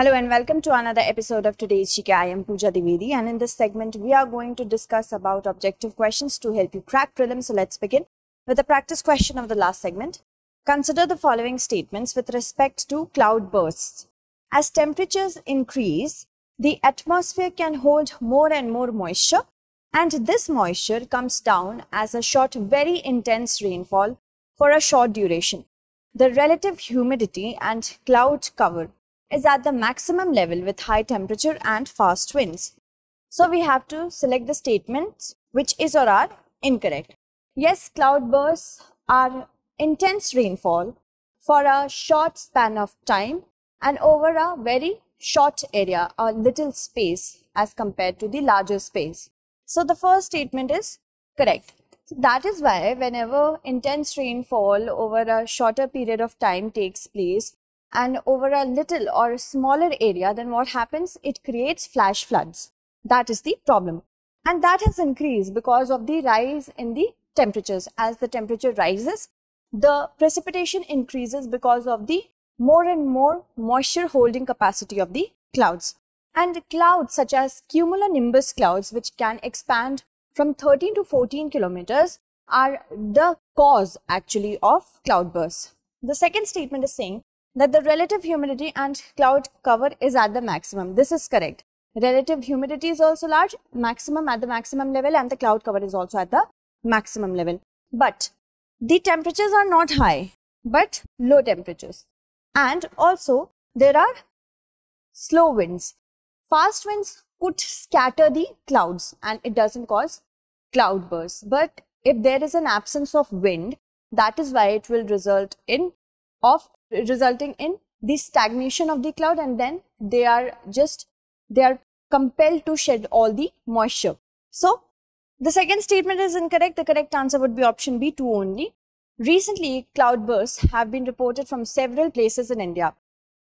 Hello and welcome to another episode of today's Shika. I am Pooja Divedi and in this segment we are going to discuss about objective questions to help you crack prelims. So let's begin with the practice question of the last segment. Consider the following statements with respect to cloud bursts. As temperatures increase, the atmosphere can hold more and more moisture and this moisture comes down as a short very intense rainfall for a short duration. The relative humidity and cloud cover is at the maximum level with high temperature and fast winds. So we have to select the statements which is or are incorrect. Yes, cloudbursts are intense rainfall for a short span of time and over a very short area or little space as compared to the larger space. So the first statement is correct. So that is why whenever intense rainfall over a shorter period of time takes place, and over a little or a smaller area, then what happens? It creates flash floods. That is the problem. And that has increased because of the rise in the temperatures. As the temperature rises, the precipitation increases because of the more and more moisture holding capacity of the clouds. And clouds such as cumulonimbus clouds, which can expand from 13 to 14 kilometers, are the cause actually of cloudbursts. The second statement is saying that the relative humidity and cloud cover is at the maximum. This is correct. Relative humidity is also large, maximum at the maximum level and the cloud cover is also at the maximum level. But the temperatures are not high, but low temperatures. And also there are slow winds. Fast winds could scatter the clouds and it doesn't cause cloud bursts. But if there is an absence of wind, that is why it will result in of resulting in the stagnation of the cloud and then they are just they are compelled to shed all the moisture. So the second statement is incorrect. The correct answer would be option B, 2 only. Recently, cloudbursts have been reported from several places in India.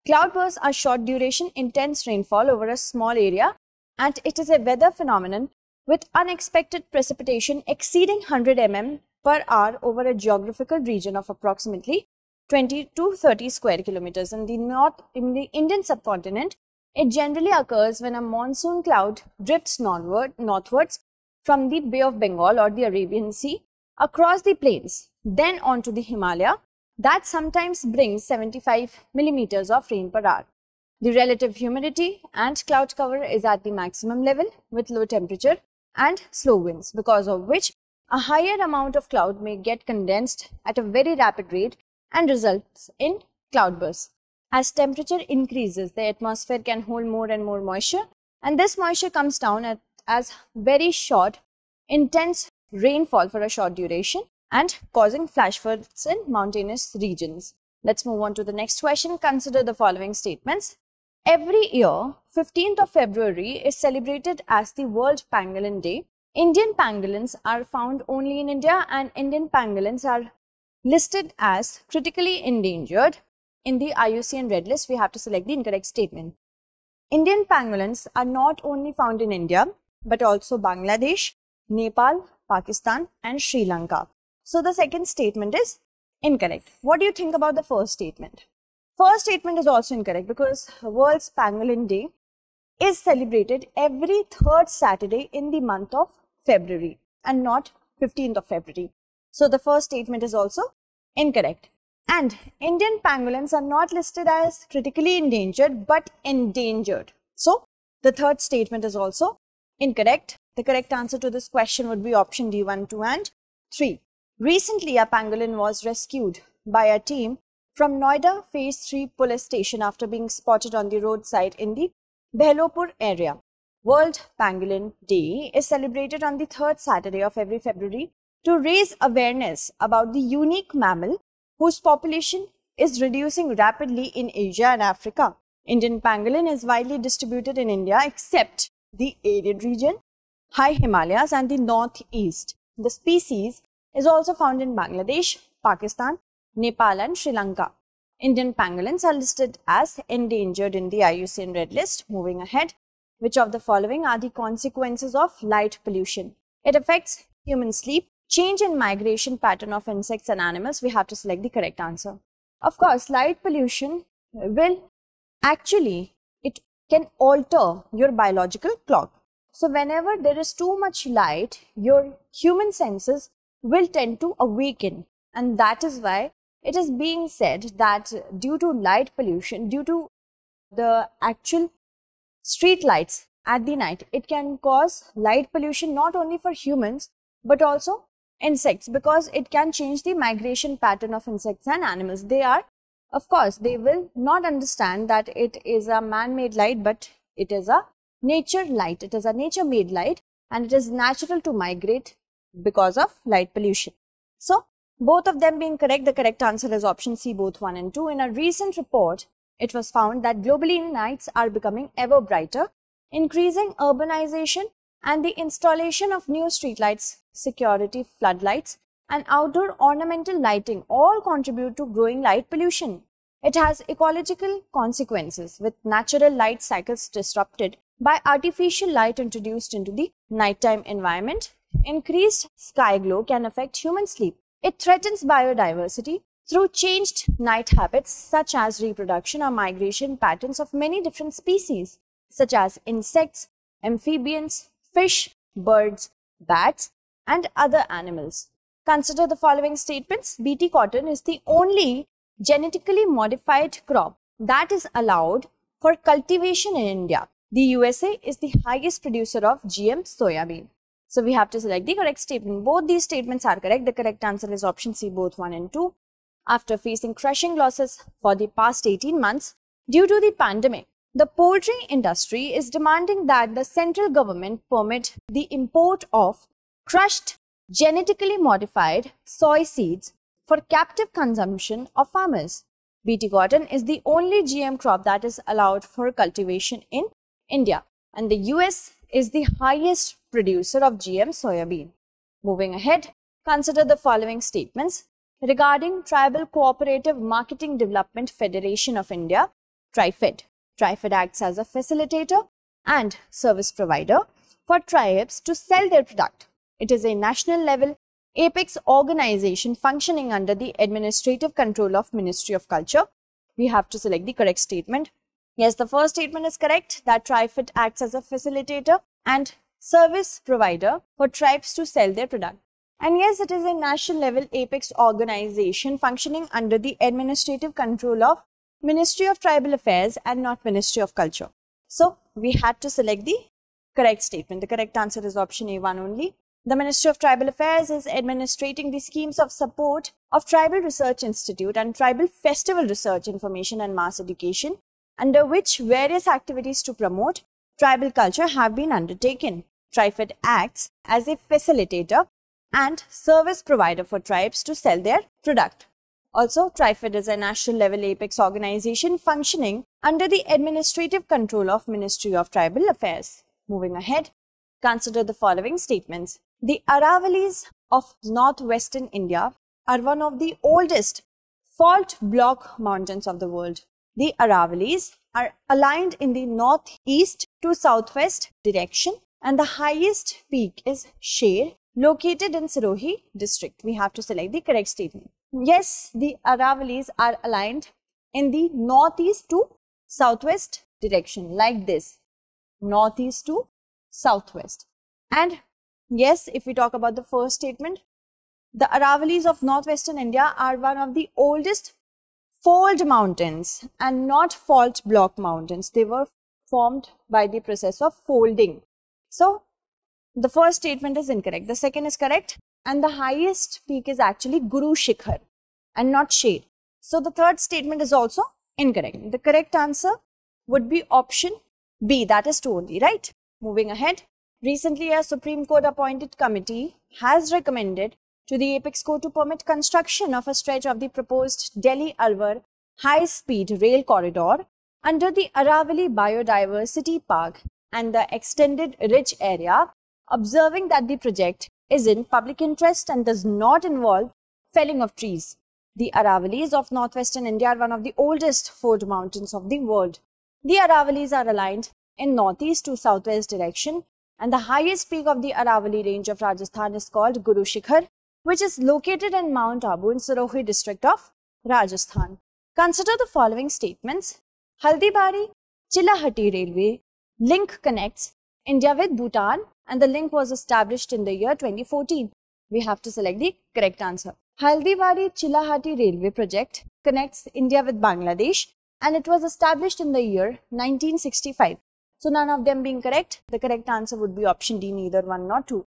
Cloudbursts are short duration, intense rainfall over a small area and it is a weather phenomenon with unexpected precipitation exceeding 100 mm per hour over a geographical region of approximately 20 to 30 square kilometers. In the north, in the Indian subcontinent, it generally occurs when a monsoon cloud drifts northward, northwards from the Bay of Bengal or the Arabian Sea across the plains, then onto the Himalaya. That sometimes brings 75 millimeters of rain per hour. The relative humidity and cloud cover is at the maximum level with low temperature and slow winds, because of which a higher amount of cloud may get condensed at a very rapid rate and results in cloudbursts. As temperature increases, the atmosphere can hold more and more moisture and this moisture comes down at, as very short, intense rainfall for a short duration and causing flash floods in mountainous regions. Let's move on to the next question. Consider the following statements. Every year, 15th of February is celebrated as the World Pangolin Day. Indian pangolins are found only in India and Indian pangolins are listed as critically endangered. In the IUCN red list, we have to select the incorrect statement. Indian pangolins are not only found in India, but also Bangladesh, Nepal, Pakistan and Sri Lanka. So the second statement is incorrect. What do you think about the first statement? First statement is also incorrect because World's Pangolin Day is celebrated every third Saturday in the month of February and not 15th of February. So the first statement is also incorrect. And Indian pangolins are not listed as critically endangered but endangered. So the third statement is also incorrect. The correct answer to this question would be option D1, 2 and 3. Recently, a pangolin was rescued by a team from Noida Phase 3 police station after being spotted on the roadside in the Behlopur area. World Pangolin Day is celebrated on the third Saturday of every February to raise awareness about the unique mammal whose population is reducing rapidly in Asia and Africa. Indian pangolin is widely distributed in India except the arid region, high Himalayas and the northeast. The species is also found in Bangladesh, Pakistan, Nepal and Sri Lanka. Indian pangolins are listed as endangered in the IUCN Red List. Moving ahead, which of the following are the consequences of light pollution? It affects human sleep, change in migration pattern of insects and animals, we have to select the correct answer. Of course, light pollution will actually, it can alter your biological clock. So whenever there is too much light, your human senses will tend to awaken. And that is why it is being said that due to light pollution, due to the actual street lights at the night, it can cause light pollution not only for humans, but also insects because it can change the migration pattern of insects and animals. They are, of course, they will not understand that it is a man-made light, but it is a nature light. It is a nature-made light and it is natural to migrate because of light pollution. So, both of them being correct, the correct answer is option C, both 1 and 2. In a recent report, it was found that globally nights are becoming ever brighter, increasing urbanization and the installation of new streetlights, security floodlights and outdoor ornamental lighting all contribute to growing light pollution. It has ecological consequences with natural light cycles disrupted by artificial light introduced into the nighttime environment. Increased sky glow can affect human sleep. It threatens biodiversity through changed night habits such as reproduction or migration patterns of many different species such as insects, amphibians, fish, birds, bats, and other animals. Consider the following statements. BT cotton is the only genetically modified crop that is allowed for cultivation in India. The USA is the highest producer of GM soya bean. So we have to select the correct statement. Both these statements are correct. The correct answer is option C, both 1 and 2. After facing crushing losses for the past 18 months due to the pandemic, the poultry industry is demanding that the central government permit the import of crushed, genetically modified soy seeds for captive consumption of farmers. BT cotton is the only GM crop that is allowed for cultivation in India and the US is the highest producer of GM soybean. Moving ahead, consider the following statements regarding Tribal Cooperative Marketing Development Federation of India, TRIFED. TRIFID acts as a facilitator and service provider for tribes to sell their product. It is a national level apex organization functioning under the administrative control of Ministry of Culture. We have to select the correct statement. Yes, the first statement is correct that TRIFIT acts as a facilitator and service provider for tribes to sell their product. And yes, it is a national level apex organization functioning under the administrative control of Ministry of Tribal Affairs and not Ministry of Culture. So we had to select the correct statement. The correct answer is option A1 only. The Ministry of Tribal Affairs is administrating the schemes of support of Tribal Research Institute and Tribal Festival Research Information and Mass Education, under which various activities to promote tribal culture have been undertaken. TRIFED acts as a facilitator and service provider for tribes to sell their product. Also, TRIFID is a national level apex organization functioning under the administrative control of Ministry of Tribal Affairs. Moving ahead, consider the following statements. The Aravali's of northwestern India are one of the oldest fault block mountains of the world. The Aravali's are aligned in the northeast to southwest direction and the highest peak is Sher located in Sirohi district. We have to select the correct statement yes, the Aravallis are aligned in the northeast to southwest direction like this, northeast to southwest. And yes, if we talk about the first statement, the Aravallis of northwestern India are one of the oldest fold mountains and not fault block mountains. They were formed by the process of folding. So, the first statement is incorrect. The second is correct and the highest peak is actually Guru Shikhar and not shade. So the third statement is also incorrect. The correct answer would be option B, that is two only, right? Moving ahead, recently a Supreme Court appointed committee has recommended to the Apex Court to permit construction of a stretch of the proposed Delhi-Alwar high-speed rail corridor under the Aravali Biodiversity Park and the extended ridge area, observing that the project is in public interest and does not involve felling of trees. The Aravalis of northwestern India are one of the oldest fold mountains of the world. The Aravalis are aligned in northeast to southwest direction and the highest peak of the Aravali range of Rajasthan is called Guru Shikhar which is located in Mount Abu in Sirohi district of Rajasthan. Consider the following statements. Haldibari Chilahati Railway link connects India with Bhutan and the link was established in the year 2014. We have to select the correct answer. Haldiwadi Chilahati Railway Project connects India with Bangladesh and it was established in the year 1965. So none of them being correct, the correct answer would be option D, neither 1 nor 2.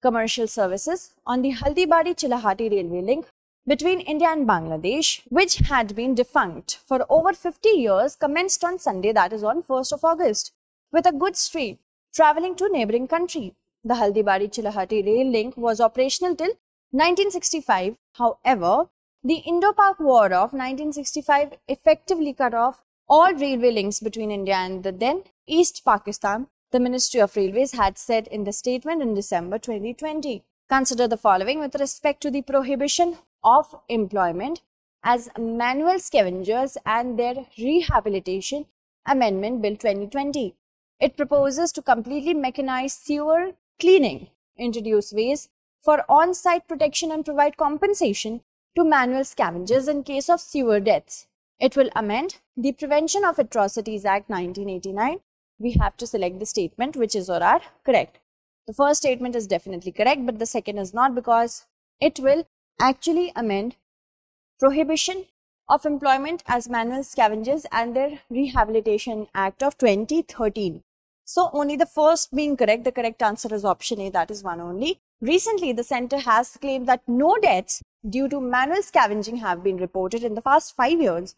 Commercial services on the Haldibadi Chilahati railway link between India and Bangladesh, which had been defunct for over 50 years, commenced on Sunday, that is on 1st of August, with a goods train traveling to neighboring country. The Haldibari-Chilahati rail link was operational till 1965. However, the Indo-Pak War of 1965 effectively cut off all railway links between India and the then East Pakistan, the Ministry of Railways had said in the statement in December 2020. Consider the following with respect to the prohibition of employment as manual scavengers and their rehabilitation amendment bill 2020. It proposes to completely mechanize sewer cleaning, introduce ways for on-site protection and provide compensation to manual scavengers in case of sewer deaths. It will amend the Prevention of Atrocities Act 1989. We have to select the statement which is or are correct. The first statement is definitely correct, but the second is not because it will actually amend prohibition of employment as manual scavengers and their Rehabilitation Act of 2013. So only the first being correct, the correct answer is option A, that is one only. Recently, the center has claimed that no deaths due to manual scavenging have been reported in the past five years.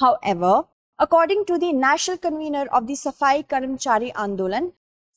However, according to the national convener of the Safai Karamchari Andolan,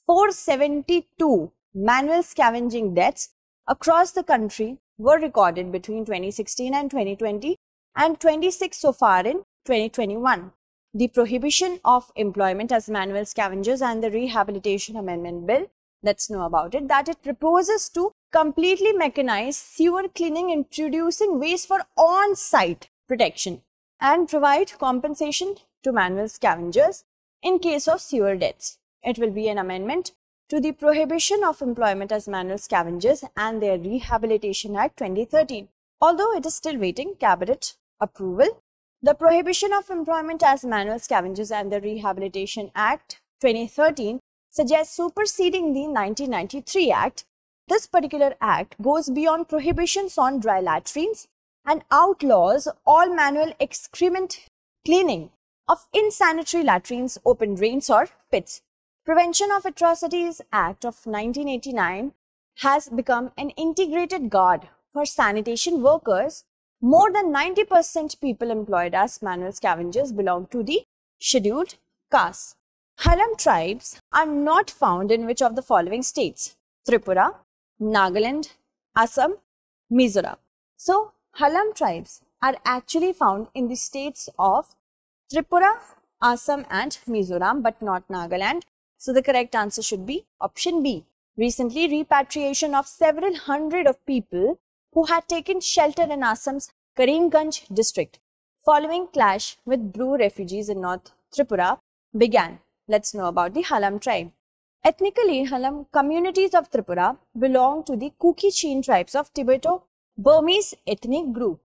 472 manual scavenging deaths across the country were recorded between 2016 and 2020 and 26 so far in 2021 the prohibition of employment as manual scavengers and the Rehabilitation Amendment Bill. Let's know about it. That it proposes to completely mechanize sewer cleaning, introducing ways for on-site protection and provide compensation to manual scavengers in case of sewer deaths. It will be an amendment to the Prohibition of Employment as Manual Scavengers and their Rehabilitation Act 2013. Although it is still waiting Cabinet approval, the Prohibition of Employment as Manual Scavengers and the Rehabilitation Act 2013 suggests superseding the 1993 Act. This particular act goes beyond prohibitions on dry latrines and outlaws all manual excrement cleaning of insanitary latrines, open drains or pits. Prevention of Atrocities Act of 1989 has become an integrated guard for sanitation workers more than 90% people employed as manual scavengers belong to the scheduled castes. Haram tribes are not found in which of the following states? Tripura, Nagaland, Assam, Mizoram. So, Halam tribes are actually found in the states of Tripura, Assam and Mizoram but not Nagaland. So, the correct answer should be option B. Recently, repatriation of several hundred of people who had taken shelter in Assam's Karimganj district. Following clash with Bru refugees in North Tripura began. Let's know about the Halam tribe. Ethnically, Halam communities of Tripura belong to the Kuki-Chin tribes of Tibeto-Burmese ethnic group.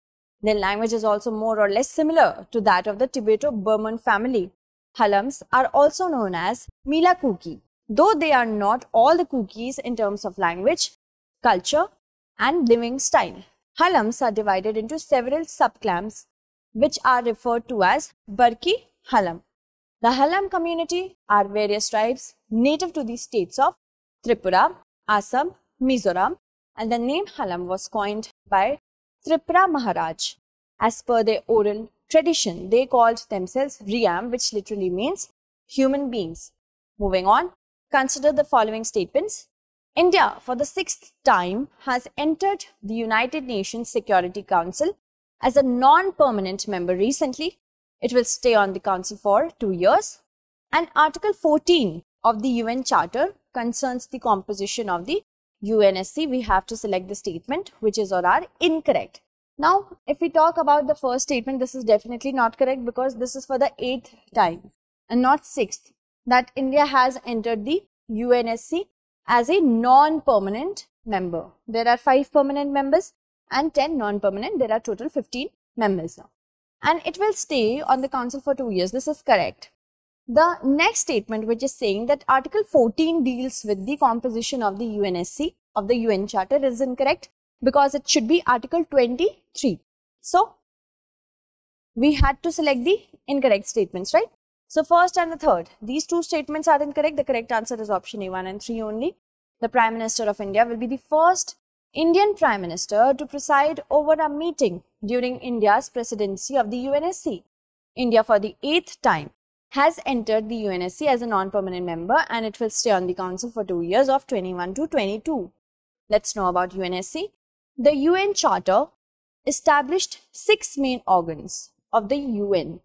Their language is also more or less similar to that of the Tibeto-Burman family. Halams are also known as Mila Kuki. Though they are not all the Kukis in terms of language, culture and living style. Halams are divided into several subclans which are referred to as Barki Halam. The Halam community are various tribes native to the states of Tripura, Assam, Mizoram and the name Halam was coined by Tripura Maharaj. As per their oral tradition, they called themselves Riyam which literally means human beings. Moving on, consider the following statements India, for the sixth time, has entered the United Nations Security Council as a non-permanent member recently. It will stay on the council for two years. And Article 14 of the UN Charter concerns the composition of the UNSC. We have to select the statement which is or are incorrect. Now, if we talk about the first statement, this is definitely not correct because this is for the eighth time and not sixth that India has entered the UNSC as a non-permanent member. There are 5 permanent members and 10 non-permanent. There are total 15 members now. And it will stay on the council for 2 years. This is correct. The next statement which is saying that Article 14 deals with the composition of the UNSC of the UN Charter is incorrect because it should be Article 23. So, we had to select the incorrect statements, right? So first and the third, these two statements are incorrect. The correct answer is option A1 and 3 only. The Prime Minister of India will be the first Indian Prime Minister to preside over a meeting during India's presidency of the UNSC. India for the eighth time has entered the UNSC as a non-permanent member and it will stay on the council for two years of 21 to 22. Let's know about UNSC. The UN Charter established six main organs of the UN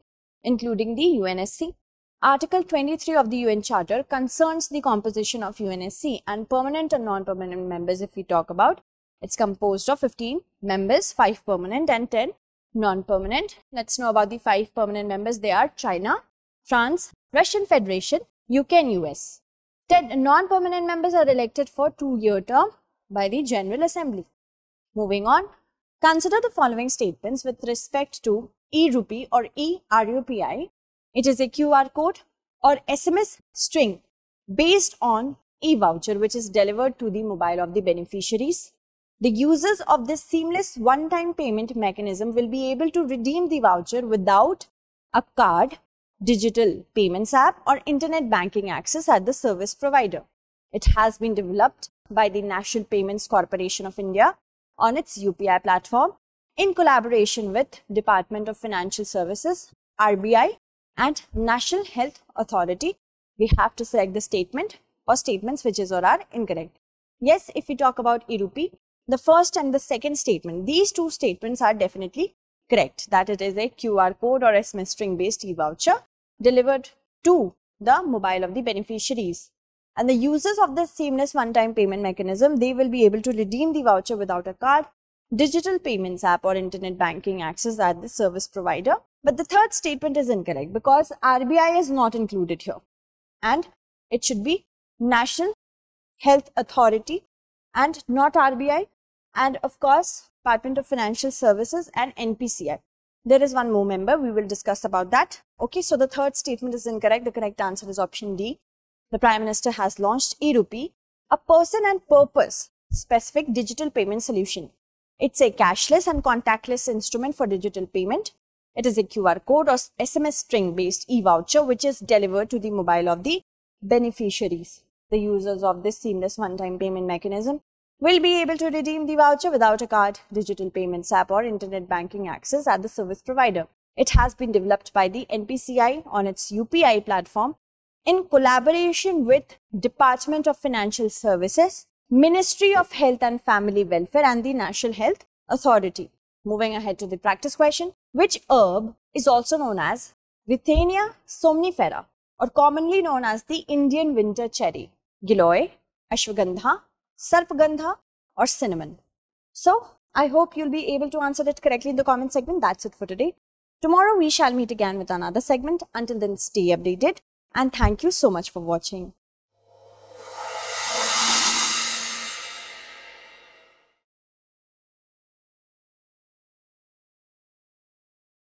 including the UNSC. Article 23 of the UN Charter concerns the composition of UNSC and permanent and non-permanent members if we talk about. It's composed of 15 members, 5 permanent and 10 non-permanent. Let's know about the 5 permanent members. They are China, France, Russian Federation, UK and US. 10 non-permanent members are elected for 2-year term by the General Assembly. Moving on, consider the following statements with respect to e-rupee or e-RUPI. is a QR code or SMS string based on e-voucher which is delivered to the mobile of the beneficiaries. The users of this seamless one-time payment mechanism will be able to redeem the voucher without a card, digital payments app or internet banking access at the service provider. It has been developed by the National Payments Corporation of India on its UPI platform in collaboration with Department of Financial Services, RBI and National Health Authority. We have to select the statement or statements which is or are incorrect. Yes, if we talk about IRUPI, the first and the second statement, these two statements are definitely correct that it is a QR code or SMS string based e-voucher delivered to the mobile of the beneficiaries. And the users of this seamless one-time payment mechanism, they will be able to redeem the voucher without a card digital payments app or internet banking access at the service provider. But the third statement is incorrect because RBI is not included here. And it should be National Health Authority and not RBI. And of course, Department of Financial Services and NPCI. There is one more member. We will discuss about that. Okay, so the third statement is incorrect. The correct answer is option D. The Prime Minister has launched eRupee, a person and purpose specific digital payment solution it's a cashless and contactless instrument for digital payment. It is a QR code or SMS string based e-voucher which is delivered to the mobile of the beneficiaries. The users of this seamless one-time payment mechanism will be able to redeem the voucher without a card, digital payments app or internet banking access at the service provider. It has been developed by the NPCI on its UPI platform in collaboration with Department of Financial Services Ministry of Health and Family Welfare and the National Health Authority. Moving ahead to the practice question, which herb is also known as Vithania somnifera or commonly known as the Indian winter cherry, Giloy, Ashwagandha, Sarpagandha or cinnamon. So, I hope you'll be able to answer it correctly in the comment segment. That's it for today. Tomorrow we shall meet again with another segment. Until then, stay updated and thank you so much for watching.